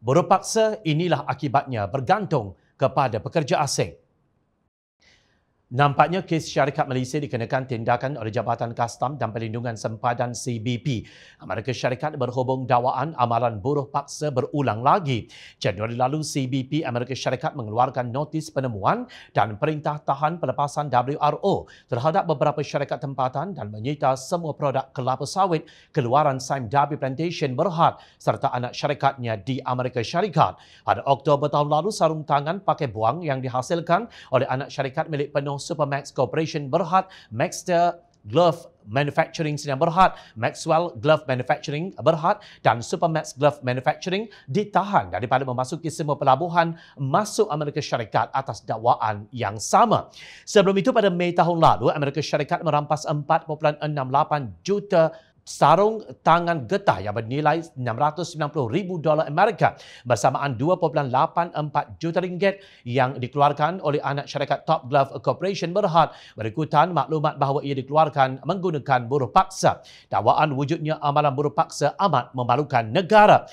Berpaksa inilah akibatnya bergantung kepada pekerja asing. Nampaknya kes syarikat Malaysia dikenakan tindakan oleh Jabatan Kastam dan Perlindungan Sempadan CBP. Amerika Syarikat berhubung dakwaan amalan buruh paksa berulang lagi. Januari lalu CBP Amerika Syarikat mengeluarkan notis penemuan dan perintah tahan pelepasan WRO terhadap beberapa syarikat tempatan dan menyita semua produk kelapa sawit keluaran Sime Dabi Plantation Berhad serta anak syarikatnya di Amerika Syarikat. Pada Oktober tahun lalu sarung tangan pakai buang yang dihasilkan oleh anak syarikat milik penuh Supermax Corporation Berhad, Maxter Glove Manufacturing Sdn Berhad, Maxwell Glove Manufacturing Berhad dan Supermax Glove Manufacturing ditahan daripada memasuki semua pelabuhan masuk Amerika Syarikat atas dakwaan yang sama. Sebelum itu pada Mei tahun lalu, Amerika Syarikat merampas 4.68 juta sarung tangan getah yang bernilai 690 ribu dolar Amerika bersamaan 2.84 juta ringgit yang dikeluarkan oleh anak syarikat Top Glove Corporation Berhad berikutan maklumat bahawa ia dikeluarkan menggunakan buruh paksa. Dakwaan wujudnya amalan buruh paksa amat memalukan negara.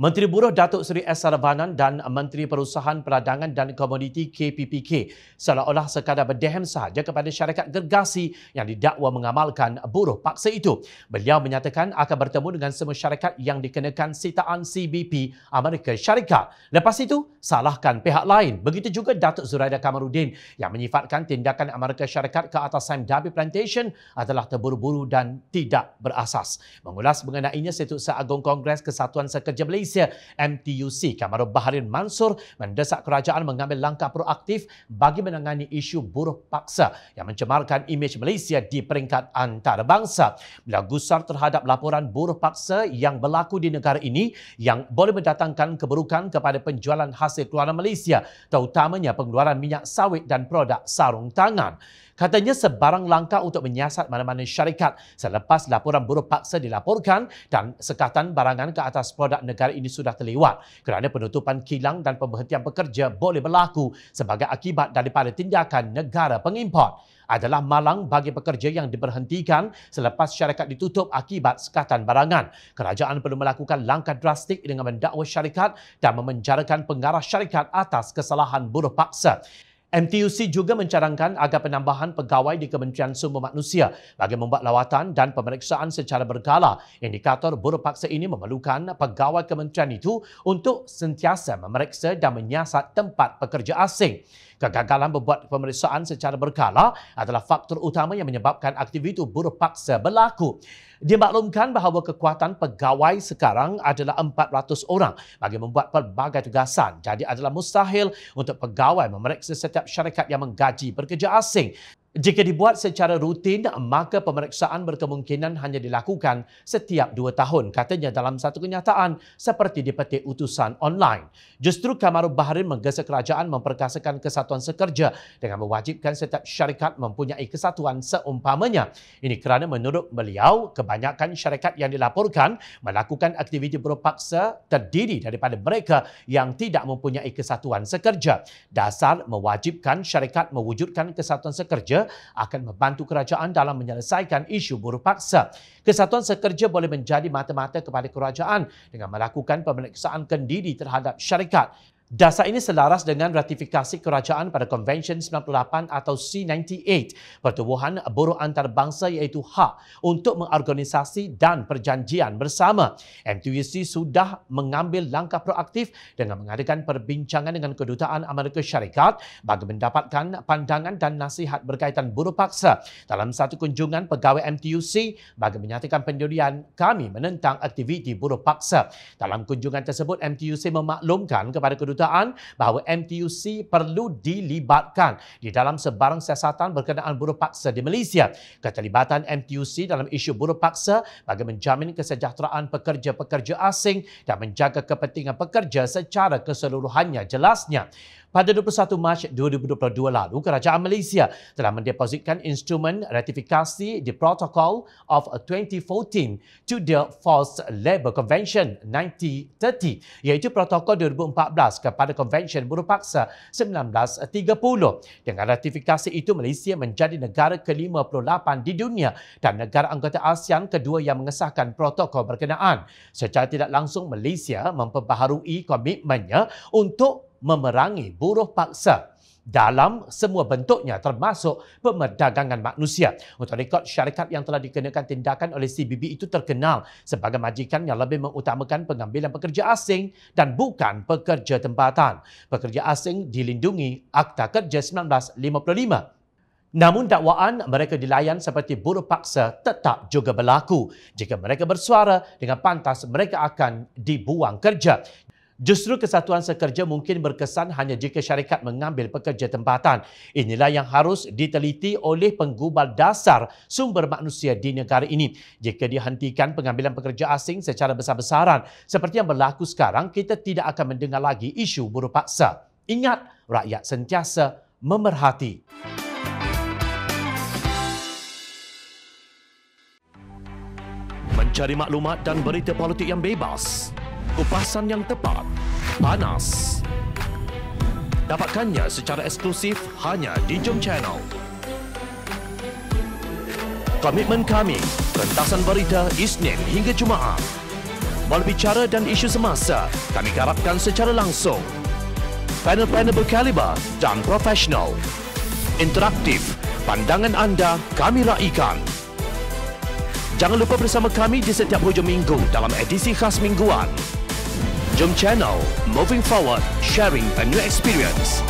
Menteri Buruh Datuk Seri S. Saravanan dan Menteri Perusahaan Peradangan dan Komoditi KPPK seolah-olah sekadar berdehem sahaja kepada syarikat gergasi yang didakwa mengamalkan buruh paksa itu. Beliau menyatakan akan bertemu dengan semua syarikat yang dikenakan sitaan CBP Amerika Syarikat. Lepas itu, salahkan pihak lain. Begitu juga Datuk Zuraida Kamarudin yang menyifatkan tindakan Amerika Syarikat ke atas Sam Dabi Plantation adalah terburu-buru dan tidak berasas. Mengulas mengenainya Setiausaha Agung Kongres Kesatuan Sekerja Malaysia Malaysia MTUC Kamarul Baharin Mansur mendesak kerajaan mengambil langkah proaktif bagi menangani isu buruh paksa yang mencemarkan imej Malaysia di peringkat antarabangsa. Beliau gusar terhadap laporan buruh paksa yang berlaku di negara ini yang boleh mendatangkan keburukan kepada penjualan hasil keluaran Malaysia terutamanya pengeluaran minyak sawit dan produk sarung tangan. Katanya sebarang langkah untuk menyiasat mana-mana syarikat selepas laporan buruk paksa dilaporkan dan sekatan barangan ke atas produk negara ini sudah terlewat kerana penutupan kilang dan pemberhentian pekerja boleh berlaku sebagai akibat daripada tindakan negara pengimport adalah malang bagi pekerja yang diberhentikan selepas syarikat ditutup akibat sekatan barangan. Kerajaan perlu melakukan langkah drastik dengan mendakwa syarikat dan memenjarakan pengarah syarikat atas kesalahan buruh paksa. MTUC juga mencarangkan agar penambahan pegawai di Kementerian Sumber Manusia bagi membuat lawatan dan pemeriksaan secara berkala. Indikator buruk paksa ini memerlukan pegawai kementerian itu untuk sentiasa memeriksa dan menyiasat tempat pekerja asing. Kegagalan membuat pemeriksaan secara berkala adalah faktor utama yang menyebabkan aktiviti itu berpaksa berlaku. Dimaklumkan bahawa kekuatan pegawai sekarang adalah 400 orang bagi membuat pelbagai tugasan. Jadi adalah mustahil untuk pegawai memeriksa setiap syarikat yang menggaji bekerja asing. Jika dibuat secara rutin, maka pemeriksaan berkemungkinan hanya dilakukan setiap dua tahun, katanya dalam satu kenyataan seperti di dipetik utusan online. Justru Kamaru Baharin menggesa kerajaan memperkasakan kesatuan sekerja dengan mewajibkan setiap syarikat mempunyai kesatuan seumpamanya. Ini kerana menurut beliau, kebanyakan syarikat yang dilaporkan melakukan aktiviti berpaksa terdiri daripada mereka yang tidak mempunyai kesatuan sekerja. Dasar mewajibkan syarikat mewujudkan kesatuan sekerja akan membantu kerajaan dalam menyelesaikan isu buruh paksa. Kesatuan sekerja boleh menjadi mata-mata kepada kerajaan dengan melakukan pemeriksaan kendiri terhadap syarikat. Dasar ini selaras dengan ratifikasi kerajaan pada Convention 98 atau C98, pertubuhan buruh antarabangsa iaitu hak untuk mengorganisasi dan perjanjian bersama. MTUC sudah mengambil langkah proaktif dengan mengadakan perbincangan dengan kedutaan Amerika Syarikat bagi mendapatkan pandangan dan nasihat berkaitan buruh paksa. Dalam satu kunjungan pegawai MTUC bagi menyatakan pendirian kami menentang aktiviti buruh paksa. Dalam kunjungan tersebut, MTUC memaklumkan kepada kedutaan kejutaan bahawa MTUC perlu dilibatkan di dalam sebarang siasatan berkenaan buruh paksa di Malaysia. Keterlibatan MTUC dalam isu buruh paksa bagi menjamin kesejahteraan pekerja-pekerja asing dan menjaga kepentingan pekerja secara keseluruhannya jelasnya. Pada 21 Mac 2022 lalu, Kerajaan Malaysia telah mendepositkan instrumen ratifikasi di Protocol of 2014 to the Forced Labour Convention 1930 iaitu Protokol 2014 kepada Konvensyen Buruh Paksa 1930. Dengan ratifikasi itu, Malaysia menjadi negara ke-58 di dunia dan negara anggota ASEAN kedua yang mengesahkan protokol berkenaan. Secara tidak langsung, Malaysia memperbaharui komitmennya untuk memerangi buruh paksa dalam semua bentuknya termasuk pemerdagangan manusia. Untuk rekod syarikat yang telah dikenakan tindakan oleh CBB itu terkenal sebagai majikan yang lebih mengutamakan pengambilan pekerja asing dan bukan pekerja tempatan. Pekerja asing dilindungi Akta Kerja 1955. Namun dakwaan mereka dilayan seperti buruh paksa tetap juga berlaku. Jika mereka bersuara dengan pantas mereka akan dibuang kerja. Justru kesatuan sekerja mungkin berkesan hanya jika syarikat mengambil pekerja tempatan. Inilah yang harus diteliti oleh penggubal dasar sumber manusia di negara ini. Jika dihentikan pengambilan pekerja asing secara besar-besaran seperti yang berlaku sekarang, kita tidak akan mendengar lagi isu buruh paksa. Ingat, rakyat sentiasa memerhati. Mencari maklumat dan berita politik yang bebas kupasan yang tepat, panas. Dapatkannya secara eksklusif hanya di Jom Channel. Komitmen kami, rentasan berita Isnin hingga Jumaat. bicara dan isu semasa, kami garapkan secara langsung. Panel-panel berkaliber dan profesional. Interaktif, pandangan anda kami raikan. Jangan lupa bersama kami di setiap hujung minggu dalam edisi khas mingguan. Tanjung channel. Moving forward, sharing a new experience.